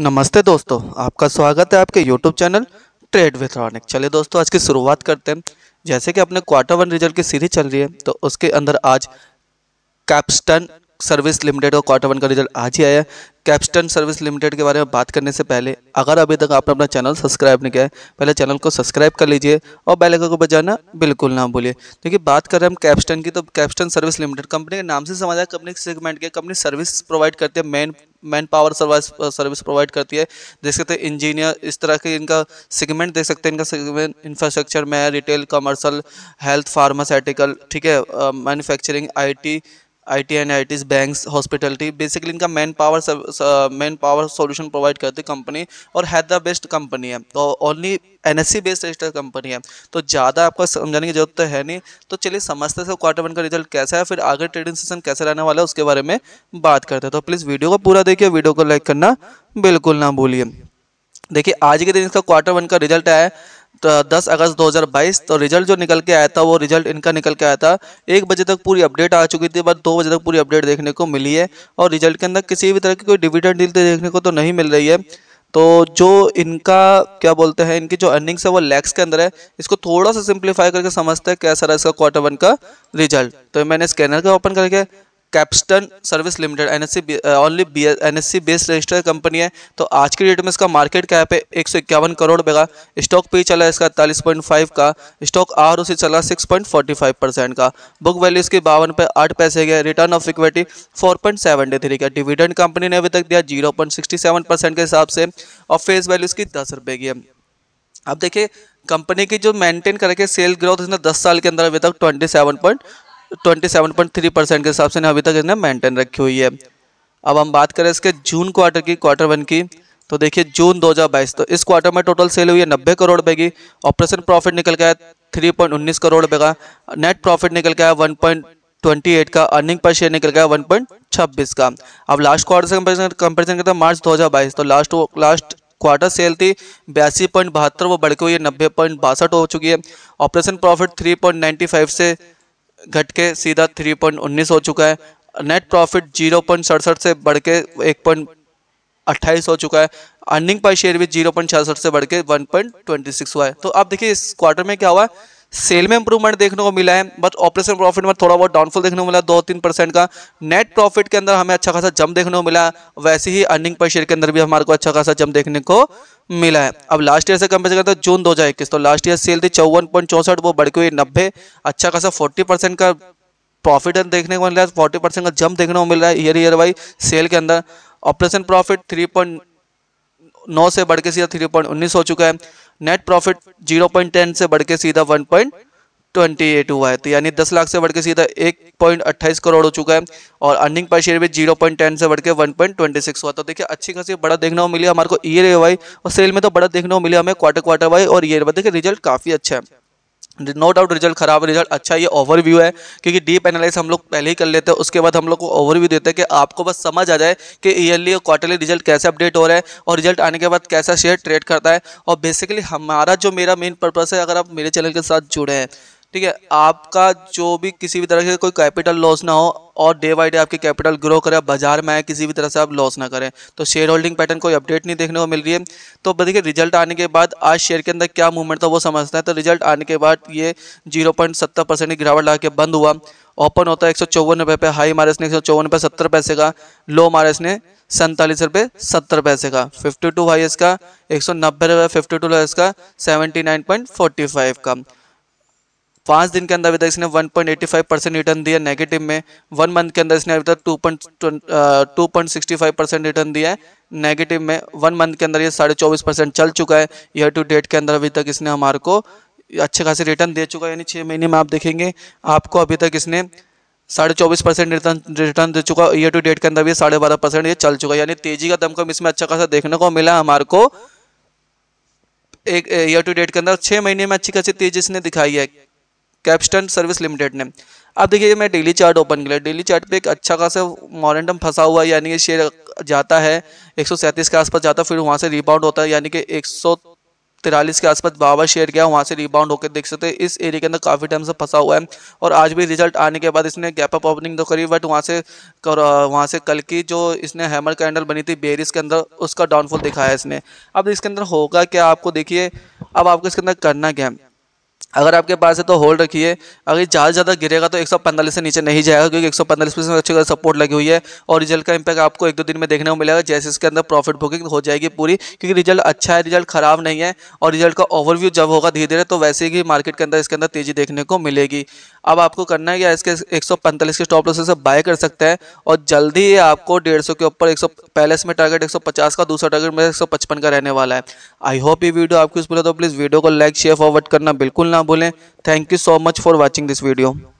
नमस्ते दोस्तों आपका स्वागत है आपके YouTube channel trade with Ronik चलिए दोस्तों आज की शुरुआत करते हैं जैसे कि अपने क्वार्टर वन रिजल्ट की सीरीज चल रही है तो उसके अंदर आज कैप्सटन सर्विस लिमिटेड का क्वार्टर वन का रिजल्ट आज ही आया है कैप्स्टन सर्विस लिमिटेड के बारे में बात करने से पहले अगर अभी तक आपने अपना चैनल सब्सक्राइब नहीं किया है पहले चैनल को सब्सक्राइब कर लीजिए और बेल आइकन को बजाना बिल्कुल ना भूलिए देखिए बात कर रहे हैं हम कैप्स्टन की तो कैप्स्टन सर्विस लिमिटेड कंपनी के नाम से समझ आया कंपनी सेगमेंट के कंपनी सर्विस प्रोवाइड करती है main man power service service provide करती है देख सकते हैं इंजीनियर इस तरह के इनका सेगमेंट देख सकते हैं इनका सेगमेंट इंफ्रास्ट्रक्चर में रिटेल कमर्शल हेल्थ फार्मास्यूटिकल ठीक है manufacturing IT I T and I T banks hospitality basically इनका man power man power solution provide करती कंपनी और द बेस्ड कंपनी है तो only N S C based registered company है तो ज़्यादा आपको समझाने की जरूरत तो है नहीं तो चलिए समझते हैं क्वार्टर वन का रिजल्ट कैसा है फिर आगे ट्रेडिंग सेशन कैसे रहने वाला है उसके बारे में बात करते हैं तो प्लीज़ वीडियो को पूरा देखिए वीडियो को लाइक करना बिल्कुल ना भूलिए देखिए आज के दिन इसका क्वार्टर वन का रिजल्ट आया है दस अगस्त 2022 तो रिजल्ट जो निकल के आया था वो रिजल्ट इनका निकल के आया था एक बजे तक पूरी अपडेट आ चुकी थी बट दो बजे तक पूरी अपडेट देखने को मिली है और रिजल्ट के अंदर किसी भी तरह की कोई डिविडेंड डील तो देखने को तो नहीं मिल रही है तो जो इनका क्या बोलते हैं इनकी जो अर्निंग्स है वो लैक्स के अंदर है इसको थोड़ा सा सिंप्लीफाई करके समझते हैं कैसा रहा इसका क्वार्टर वन का रिजल्ट तो मैंने स्कैनर का ओपन करके Capston service limited NSC only B N S C based registered company है तो आज की डेट में इसका मार्केट कैप है एक सौ इक्यावन करोड़ रुपये का स्टॉक पी चला इसका इकतालीस पॉइंट फाइव का स्टॉक आर ओ चला six point forty five percent का बुक वैल्यू इसकी बावन पे आठ पैसे गए return of equity four point seventy three का डिविडेंड कंपनी ने अभी तक दिया zero point sixty seven percent के हिसाब से और फेस वैल्यू इसकी दस रुपये की है अब देखिए कंपनी की जो मेंटेन करके सेल ग्रोथ इसने दस साल के अंदर अभी तक twenty seven point twenty percent के हिसाब से अभी तक इसने मेंटेन रखी हुई है अब हम बात करें इसके जून क्वार्टर की क्वार्टर वन की तो देखिए जून 2022 तो इस क्वार्टर में टोटल सेल हुई है नब्बे करोड़ रुपए की ऑपरेशन प्रॉफिट निकल गया थ्री पॉइंट उन्नीस करोड़ रुपए का नेट प्रॉफिट निकल गया वन पॉइंट ट्वेंटी एट का अर्निंग पर शेयर निकल गया वन पॉइंट छब्बीस का अब लास्ट क्वार्टर से कंपेरिजन करते हैं मार्च 2022 तो लास्ट लास्ट क्वार्टर सेल थी बयासी पॉइंट बहत्तर वो बढ़ के हुई है नब्बे पॉइंट बासठ हो चुकी है operation profit three point ninety five से घट के सीधा थ्री पॉइंट उन्नीस हो चुका है नेट प्रॉफिट जीरो पॉइंट सड़सठ से बढ़ के एक पॉइंट अट्ठाईस हो चुका है अर्निंग पर शेयर भी जीरो पॉइंट छियासठ से बढ़ के वन पॉइंट ट्वेंटी सिक्स हुआ है तो आप देखिए इस क्वार्टर में क्या हुआ है सेल में इंप्रूवमेंट देखने को मिला है बट ऑपरेशन प्रॉफिट में थोड़ा बहुत डाउनफॉल देखने को मिला दो तीन परसेंट का नेट प्रॉफिट के अंदर हमें अच्छा खासा जम देखने को मिला वैसे ही अर्निंग पर शेयर के अंदर भी हमारे को अच्छा खासा जम देखने को मिला है अब लास्ट ईयर से कंपेयर करते हैं जून दो तो लास्ट ईयर सेल थी चौवन पॉइंट वो बढ़ के हुई नब्बे अच्छा खासा फोर्टी परसेंट का प्रॉफिट देखने को मिल रहा है फोर्टी परसेंट का जंप देखने को मिल रहा है ईयर ईयर वाई सेल के अंदर ऑपरेशन प्रॉफिट थ्री पॉइंट नौ से बढ़ के सीधा थ्री पॉइंट उन्नीस हो चुका है नेट प्रॉफिट 0.10 से बढ़ के सीधा 1.28 हुआ है तो यानी 10 लाख से बढ़ के सीधा 1.28 करोड़ हो चुका है और अर्निंग पर शेयर भी 0.10 से बढ़ के 1.26 हुआ तो देखिए अच्छी खासी बड़ा देखने को मिली हमारे को ईयर वाई और सेल में तो बड़ा देखने को मिली हमें क्वार्टर क्वार्टर वाई और ईयर वाई देखिए रिजल्ट काफ़ी अच्छा है नो डाउट रिजल्ट खराब रिजल्ट अच्छा ये ओवरव्यू है क्योंकि डीप एनालिस हम लोग पहले ही कर लेते हैं उसके बाद हम लोग को ओवरव्यू देते हैं कि आपको बस समझ आ जाए कि ईयरली और क्वार्टरली रिजल्ट कैसे अपडेट हो रहा है और रिजल्ट आने के बाद कैसा शेयर ट्रेड करता है और बेसिकली हमारा जो मेरा मेन पर्पस है अगर आप मेरे चैनल के साथ जुड़े हैं ठीक है आपका जो भी किसी भी तरह से कोई कैपिटल लॉस ना हो और डे बाई डे आपकी कैपिटल ग्रो करे आप बाजार में आए किसी भी तरह से आप लॉस ना करें तो शेयर होल्डिंग पैटर्न कोई अपडेट नहीं देखने को मिल रही है तो देखिए रिजल्ट आने के बाद आज शेयर के अंदर क्या मूवमेंट था वो समझते हैं तो रिजल्ट आने के बाद ये जीरो पॉइंट सत्तर परसेंट की गिरावट ला के बंद हुआ ओपन होता है एक सौ चौवन रुपये पे हाई मारे इसने एक सौ चौवन रुपये सत्तर पैसे का लो मारे इसने सैंतालीस रुपये सत्तर पैसे का फिफ्टी टू हाई इसका एक सौ नब्बे रुपये फिफ्टी टू लो इसका seventy nine point forty five का पाँच दिन के अंदर अभी तक इसने 1.85 परसेंट रिटर्न दिया नेगेटिव में वन मंथ के अंदर इसने अभी तक two point sixty five percent return दिया है नेगेटिव में वन मंथ के अंदर ये साढ़े चौबीस परसेंट चल चुका है ईयर टू डेट के अंदर अभी तक इसने हमारे को अच्छे खासे रिटर्न दे चुका है यानी छः महीने में आप देखेंगे आपको अभी तक इसने साढ़े चौबीस परसेंट रिटर्न रिटर्न दे चुका ईयर टू डेट के अंदर भी साढ़े बारह परसेंट ये चल चुका है यानी तेजी का दमकम इसमें अच्छा खासा देखने को मिला हमारे को एक ईयर टू डेट के अंदर छः महीने में अच्छी खासी तेजी इसने दिखाई है कैप्स्टन सर्विस लिमिटेड ने अब देखिए मैं डेली चार्ट ओपन किया डेली चार्ट पे एक अच्छा खासा मॉरेंटम फंसा हुआ है यानी कि शेयर जाता है एक के आसपास जाता फिर वहाँ से रिबाउंड होता है यानी कि एक तिरालीस के आसपास बाबा शेयर गया वहाँ से रिबाउंड होकर देख सकते हैं इस एरिया के अंदर काफ़ी टाइम से फंसा हुआ है और आज भी रिजल्ट आने के बाद इसने गैप अप ओपनिंग तो करी बट वहाँ से कर, वहाँ से कल की जो इसने हैमर कैंडल बनी थी बेरिस के अंदर उसका डाउनफॉल दिखाया इसने अब इसके अंदर होगा क्या आपको देखिए अब आपको इसके अंदर करना क्या है अगर आपके पास है तो होल्ड रखिए अगर ज़्यादा ज़्यादा गिरेगा तो 145 से नीचे नहीं जाएगा क्योंकि 145 परसेंट अच्छी खासी सपोर्ट लगी हुई है और रिजल्ट का इम्पैक्ट आपको एक दो दिन में देखने को मिलेगा जैसे इसके अंदर प्रॉफिट बुकिंग हो जाएगी पूरी क्योंकि रिजल्ट अच्छा है रिजल्ट खराब नहीं है और रिजल्ट का ओवरव्यू जब होगा धीरे धीरे तो वैसे ही मार्केट के अंदर इसके अंदर तेज़ी देखने को मिलेगी अब आपको करना है कि इसके एक के स्टॉप लॉस से बाय कर सकते हैं और जल्दी ही आपको डेढ़ के ऊपर एक पहले में टारगेट एक का दूसरा टारगेट मेरा एक का रहने वाला है आई होप ये वीडियो आपको इस बोला तो प्लीज़ वीडियो को लाइक शेयर फॉरवर्ड करना बिल्कुल ना ना भूलें thank you so much for watching this video